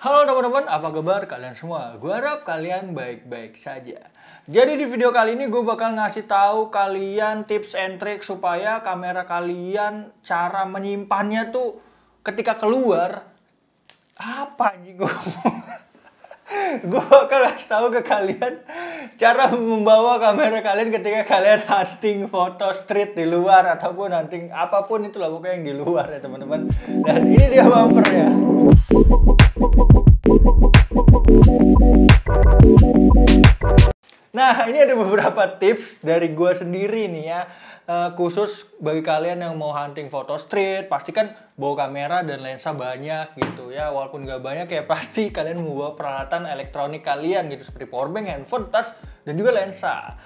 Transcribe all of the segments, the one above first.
Halo teman-teman, apa kabar kalian semua? Gue harap kalian baik-baik saja. Jadi di video kali ini gue bakal ngasih tahu kalian tips and trick supaya kamera kalian cara menyimpannya tuh ketika keluar apa anjing gue gue bakal kasih tahu ke kalian cara membawa kamera kalian ketika kalian hunting foto street di luar ataupun hunting apapun itulah pokoknya yang di luar ya teman-teman dan ini dia bumpernya Nah, ini ada beberapa tips dari gue sendiri nih ya. Eh, khusus bagi kalian yang mau hunting foto street, pastikan bawa kamera dan lensa banyak gitu ya. Walaupun gak banyak ya pasti kalian membawa peralatan elektronik kalian gitu. Seperti powerbank, handphone, tas, dan juga lensa.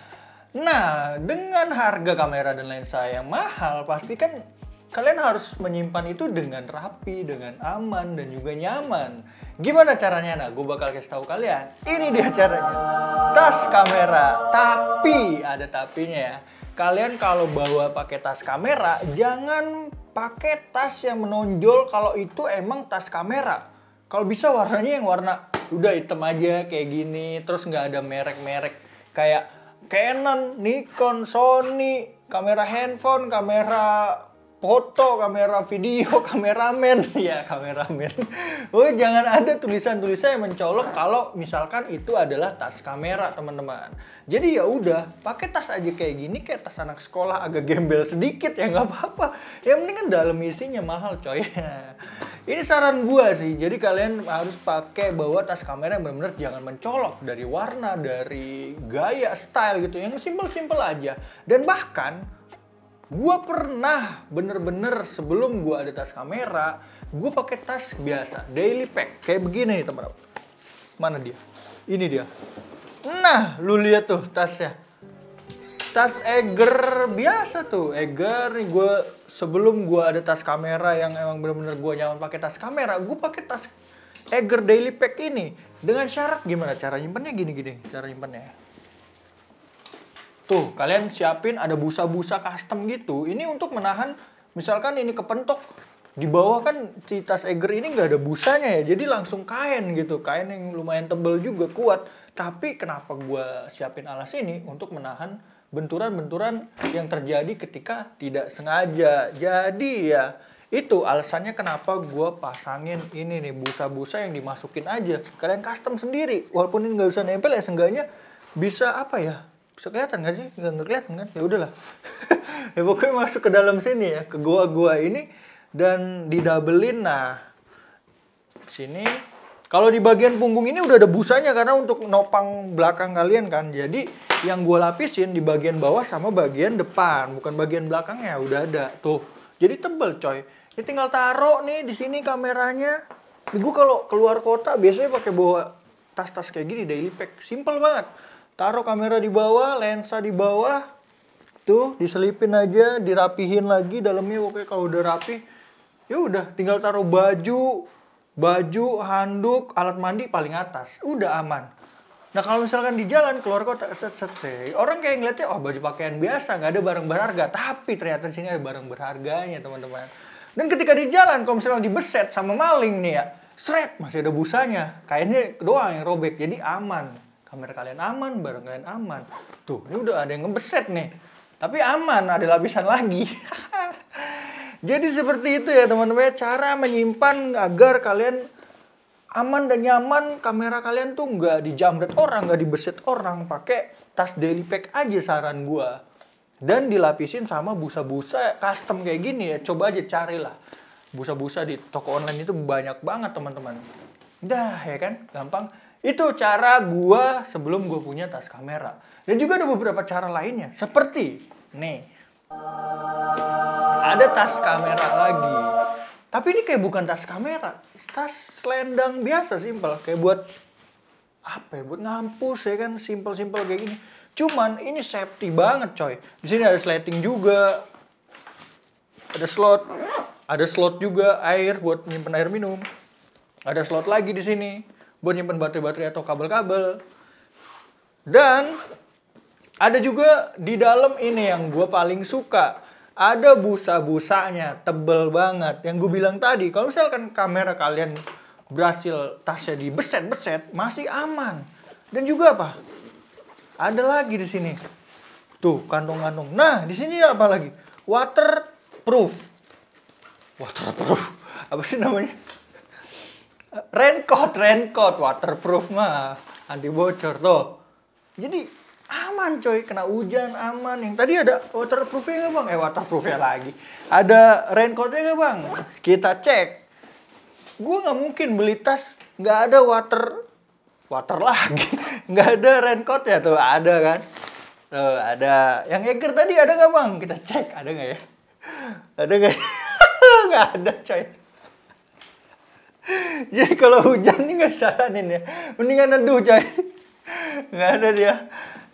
Nah, dengan harga kamera dan lensa yang mahal, pastikan kalian harus menyimpan itu dengan rapi, dengan aman, dan juga nyaman. Gimana caranya? Nah, gue bakal kasih tahu kalian. Ini dia caranya. Tas kamera, tapi ada tapinya ya. Kalian kalau bawa pakai tas kamera, jangan pakai tas yang menonjol kalau itu emang tas kamera. Kalau bisa warnanya yang warna udah hitam aja kayak gini, terus nggak ada merek-merek kayak Canon, Nikon, Sony, kamera handphone, kamera foto, kamera video, kameramen, ya kameramen. Oh jangan ada tulisan-tulisan yang mencolok kalau misalkan itu adalah tas kamera teman-teman. Jadi ya udah pakai tas aja kayak gini kayak tas anak sekolah agak gembel sedikit ya nggak apa-apa. Yang penting kan dalam isinya mahal coy. Ini saran gua sih. Jadi kalian harus pakai bawa tas kamera yang benar-benar jangan mencolok dari warna, dari gaya, style gitu. Yang simpel-simpel aja. Dan bahkan Gue pernah bener-bener sebelum gue ada tas kamera, gue pakai tas biasa, daily pack. Kayak begini nih teman Mana dia? Ini dia. Nah, lu lihat tuh tasnya. Tas Eger biasa tuh. Eger nih gue sebelum gue ada tas kamera yang emang bener-bener gue nyaman pakai tas kamera, gue pakai tas Eger Daily Pack ini dengan syarat gimana cara nyimpannya gini-gini cara nyimpannya Tuh, kalian siapin ada busa-busa custom gitu. Ini untuk menahan misalkan ini kepentok di bawah kan si tas Eger ini nggak ada busanya ya jadi langsung kain gitu kain yang lumayan tebel juga kuat tapi kenapa gue siapin alas ini untuk menahan benturan-benturan yang terjadi ketika tidak sengaja jadi ya itu alasannya kenapa gue pasangin ini nih busa-busa yang dimasukin aja kalian custom sendiri walaupun ini nggak bisa nempel ya seenggaknya bisa apa ya bisa kelihatan gak sih nggak, ngeliat kelihatan kan ya udahlah ya pokoknya masuk ke dalam sini ya ke gua-gua ini dan didabelin nah sini kalau di bagian punggung ini udah ada busanya karena untuk nopang belakang kalian kan jadi yang gua lapisin di bagian bawah sama bagian depan bukan bagian belakangnya udah ada tuh jadi tebel coy ini tinggal taruh nih di sini kameranya gue kalau keluar kota biasanya pakai bawa tas-tas kayak gini daily pack simple banget taruh kamera di bawah lensa di bawah tuh diselipin aja dirapihin lagi dalamnya oke kalau udah rapi ya udah tinggal taruh baju baju handuk alat mandi paling atas udah aman nah kalau misalkan di jalan keluar kota set set orang kayak ngeliatnya oh baju pakaian biasa nggak ada barang berharga tapi ternyata sini ada barang berharganya teman-teman dan ketika di jalan kalau misalnya beset sama maling nih ya seret masih ada busanya kayaknya doang yang robek jadi aman kamera kalian aman, barang kalian aman. Tuh, ini udah ada yang ngebeset nih. Tapi aman, ada lapisan lagi. Jadi seperti itu ya teman-teman, ya. cara menyimpan agar kalian aman dan nyaman kamera kalian tuh nggak dijamret orang, nggak dibeset orang, pakai tas daily pack aja saran gua. Dan dilapisin sama busa-busa custom kayak gini ya, coba aja carilah. Busa-busa di toko online itu banyak banget teman-teman. Dah ya kan, gampang itu cara gua sebelum gue punya tas kamera. Dan juga ada beberapa cara lainnya. Seperti nih. Ada tas kamera lagi. Tapi ini kayak bukan tas kamera. Tas selendang biasa simpel. Kayak buat apa ya? Buat ngampus ya kan. Simpel-simpel kayak gini. Cuman ini safety banget coy. Di sini ada sliding juga. Ada slot. Ada slot juga air buat nyimpen air minum. Ada slot lagi di sini buat nyimpan baterai-baterai atau kabel-kabel. Dan ada juga di dalam ini yang gue paling suka. Ada busa-busanya, tebel banget. Yang gue bilang tadi, kalau misalkan kamera kalian berhasil tasnya dibeset-beset, masih aman. Dan juga apa? Ada lagi di sini. Tuh, kantong-kantong. Nah, di sini apa lagi? Waterproof. Waterproof. Apa sih namanya? raincoat raincoat waterproof mah anti bocor tuh jadi aman coy kena hujan aman yang tadi ada waterproofnya nggak bang eh waterproofnya lagi ada raincoatnya nggak bang kita cek gue nggak mungkin beli tas nggak ada water water lagi nggak ada raincoat ya tuh ada kan tuh ada yang Eger tadi ada nggak bang kita cek ada nggak ya ada nggak ya? nggak ada coy jadi kalau hujan nih gak saranin ya. Mendingan neduh coy. Gak ada dia.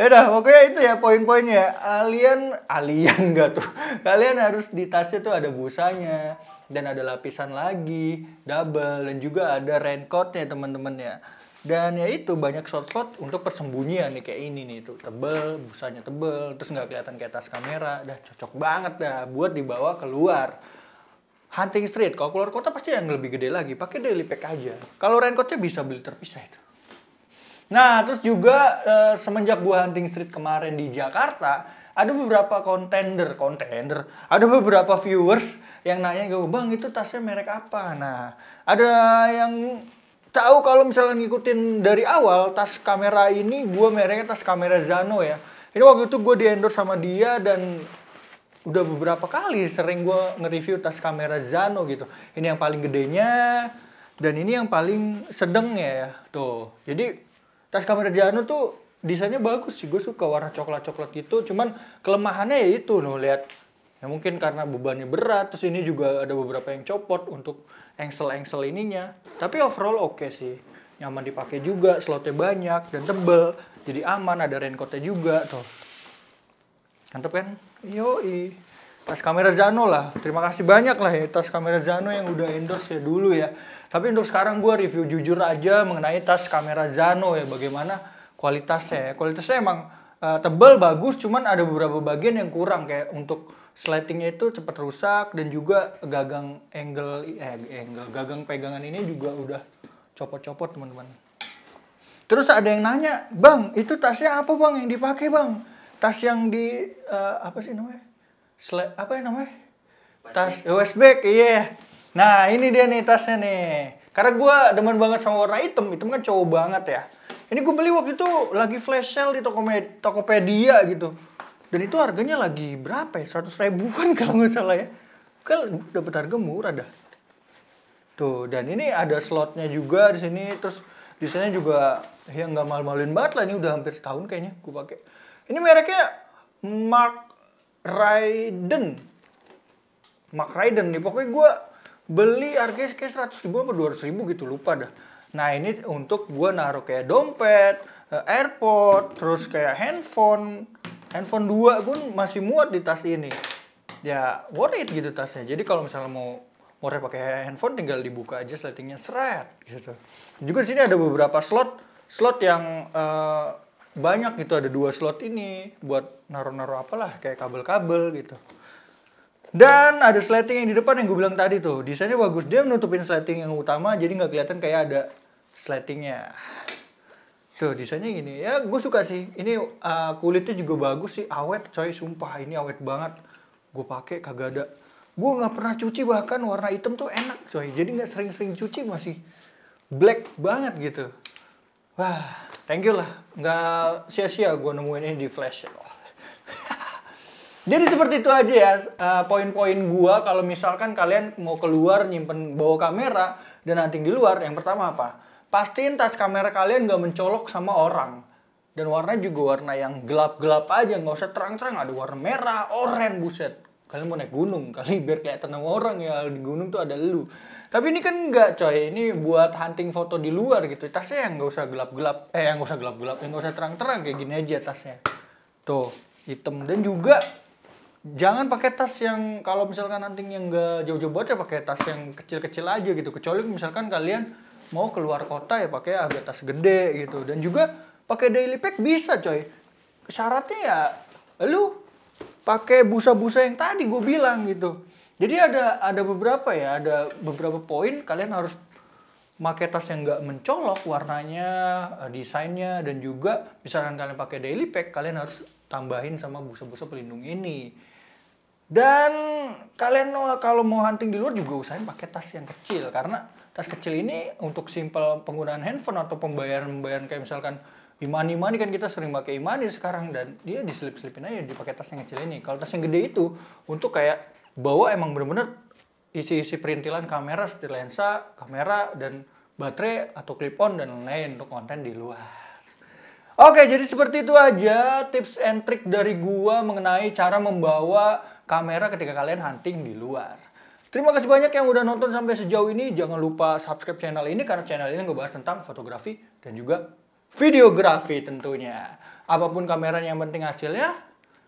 Ya udah, pokoknya itu ya poin-poinnya Alien, alien gak tuh. Kalian harus di tasnya tuh ada busanya. Dan ada lapisan lagi, double. Dan juga ada raincoatnya teman-teman ya. Dan ya itu banyak shot-shot untuk persembunyian nih kayak ini nih tuh tebel, busanya tebel, terus nggak kelihatan ke atas kamera, dah cocok banget dah buat dibawa keluar hunting street kalau keluar kota pasti yang lebih gede lagi pakai daily pack aja kalau raincoatnya bisa beli terpisah itu nah terus juga e, semenjak gua hunting street kemarin di Jakarta ada beberapa kontender kontender ada beberapa viewers yang nanya gue bang itu tasnya merek apa nah ada yang tahu kalau misalnya ngikutin dari awal tas kamera ini gua mereknya tas kamera Zano ya ini waktu itu gue diendor sama dia dan udah beberapa kali sering gue nge-review tas kamera Zano gitu. Ini yang paling gedenya dan ini yang paling sedeng ya. Tuh. Jadi tas kamera Zano tuh desainnya bagus sih. Gue suka warna coklat-coklat gitu. Cuman kelemahannya ya itu loh lihat. Ya mungkin karena bebannya berat, terus ini juga ada beberapa yang copot untuk engsel-engsel ininya. Tapi overall oke okay sih. Nyaman dipakai juga, slotnya banyak dan tebel. Jadi aman, ada raincoatnya juga tuh. Mantep kan? Yoi. Tas kamera Zano lah. Terima kasih banyak lah ya tas kamera Zano yang udah endorse ya dulu ya. Tapi untuk sekarang gue review jujur aja mengenai tas kamera Zano ya bagaimana kualitasnya. Ya. Kualitasnya emang uh, tebal bagus cuman ada beberapa bagian yang kurang kayak untuk slidingnya itu cepat rusak dan juga gagang angle eh angle gagang pegangan ini juga udah copot-copot teman-teman. Terus ada yang nanya, "Bang, itu tasnya apa, Bang, yang dipakai, Bang?" tas yang di uh, apa sih namanya? Sle apa ya namanya? Tas usb eh, iya. Yeah. Nah, ini dia nih tasnya nih. Karena gue demen banget sama warna hitam, hitam kan cowok banget ya. Ini gue beli waktu itu lagi flash sale di toko Tokopedia gitu. Dan itu harganya lagi berapa ya? 100 ribuan kalau nggak salah ya. Kan gue dapet harga murah dah. Tuh, dan ini ada slotnya juga di sini. Terus desainnya juga ya nggak mal malin banget lah. Ini udah hampir setahun kayaknya gue pakai. Ini mereknya Mark Raiden. Mark Raiden nih, pokoknya gue beli harganya kayak seratus ribu atau 200 ribu gitu, lupa dah. Nah ini untuk gue naruh kayak dompet, eh, airport, terus kayak handphone. Handphone dua pun masih muat di tas ini. Ya worth it gitu tasnya. Jadi kalau misalnya mau mau pakai handphone tinggal dibuka aja settingnya seret gitu. Juga sini ada beberapa slot slot yang uh, banyak gitu ada dua slot ini buat naruh-naruh apalah kayak kabel-kabel gitu. Dan ada slating yang di depan yang gue bilang tadi tuh. Desainnya bagus. Dia menutupin slating yang utama jadi nggak kelihatan kayak ada slatingnya. Tuh desainnya gini. Ya gue suka sih. Ini uh, kulitnya juga bagus sih. Awet coy. Sumpah ini awet banget. Gue pakai kagak ada. Gue nggak pernah cuci bahkan warna hitam tuh enak coy. Jadi nggak sering-sering cuci masih black banget gitu. Wah thank you lah nggak sia-sia gue nemuin ini di flash Jadi seperti itu aja ya uh, poin-poin gue kalau misalkan kalian mau keluar nyimpen bawa kamera dan nanti di luar yang pertama apa? Pastiin tas kamera kalian nggak mencolok sama orang dan warna juga warna yang gelap-gelap aja nggak usah terang-terang ada warna merah, oranye buset kalian mau naik gunung kali biar kayak sama orang ya di gunung tuh ada lu tapi ini kan enggak coy ini buat hunting foto di luar gitu tasnya yang nggak usah gelap-gelap eh yang nggak usah gelap-gelap yang nggak usah terang-terang kayak gini aja tasnya tuh hitam dan juga jangan pakai tas yang kalau misalkan hunting yang enggak jauh-jauh banget ya pakai tas yang kecil-kecil aja gitu kecuali misalkan kalian mau keluar kota ya pakai agak tas gede gitu dan juga pakai daily pack bisa coy syaratnya ya lu pakai busa-busa yang tadi gue bilang gitu. Jadi ada ada beberapa ya, ada beberapa poin kalian harus pakai tas yang nggak mencolok warnanya, desainnya dan juga misalkan kalian pakai daily pack kalian harus tambahin sama busa-busa pelindung ini. Dan kalian kalau mau hunting di luar juga usahain pakai tas yang kecil karena tas kecil ini untuk simple penggunaan handphone atau pembayaran-pembayaran kayak misalkan imani imani kan kita sering pakai imani sekarang dan dia diselip selipin aja di pakai tas yang kecil ini kalau tas yang gede itu untuk kayak bawa emang bener-bener isi-isi perintilan kamera seperti lensa kamera dan baterai atau clip on dan lain-lain untuk konten di luar Oke, jadi seperti itu aja tips and trick dari gua mengenai cara membawa kamera ketika kalian hunting di luar. Terima kasih banyak yang udah nonton sampai sejauh ini. Jangan lupa subscribe channel ini karena channel ini ngebahas tentang fotografi dan juga videografi tentunya. Apapun kamera yang penting hasilnya,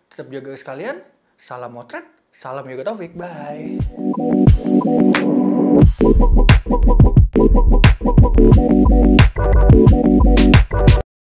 tetap jaga sekalian. Salam motret, salam Yoga Taufik. Bye.